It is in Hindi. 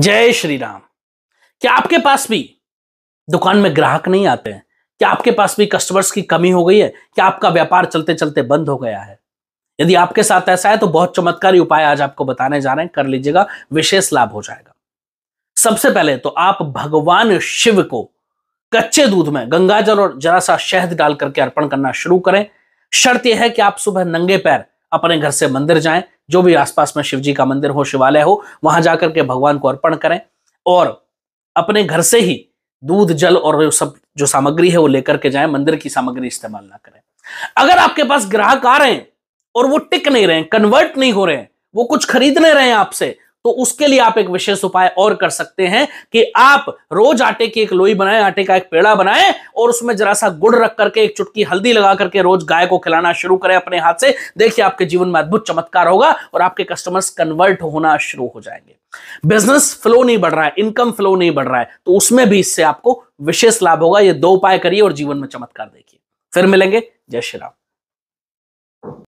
जय श्री राम क्या आपके पास भी दुकान में ग्राहक नहीं आते हैं क्या आपके पास भी कस्टमर्स की कमी हो गई है क्या आपका व्यापार चलते चलते बंद हो गया है यदि आपके साथ ऐसा है तो बहुत चमत्कारी उपाय आज आपको बताने जा रहे हैं कर लीजिएगा विशेष लाभ हो जाएगा सबसे पहले तो आप भगवान शिव को कच्चे दूध में गंगाजल और जरा सा शहद डाल करके अर्पण करना शुरू करें शर्त यह है कि आप सुबह नंगे पैर अपने घर से मंदिर जाएं जो भी आसपास में शिव जी का मंदिर हो शिवालय हो वहां जाकर के भगवान को अर्पण करें और अपने घर से ही दूध जल और सब जो सामग्री है वो लेकर के जाएं मंदिर की सामग्री इस्तेमाल ना करें अगर आपके पास ग्राहक आ रहे हैं और वो टिक नहीं रहे कन्वर्ट नहीं हो रहे हैं वो कुछ खरीद नहीं रहे हैं आपसे तो उसके लिए आप एक विशेष उपाय और कर सकते हैं कि आप रोज आटे की एक लोई बनाएं आटे का एक पेड़ा बनाएं और उसमें जरा सा गुड़ रख करके एक चुटकी हल्दी लगा करके रोज गाय को खिलाना शुरू करें अपने हाथ से देखिए आपके जीवन में अद्भुत चमत्कार होगा और आपके कस्टमर्स कन्वर्ट होना शुरू हो जाएंगे बिजनेस फ्लो नहीं बढ़ रहा है इनकम फ्लो नहीं बढ़ रहा है तो उसमें भी इससे आपको विशेष लाभ होगा ये दो उपाय करिए और जीवन में चमत्कार देखिए फिर मिलेंगे जय श्री राम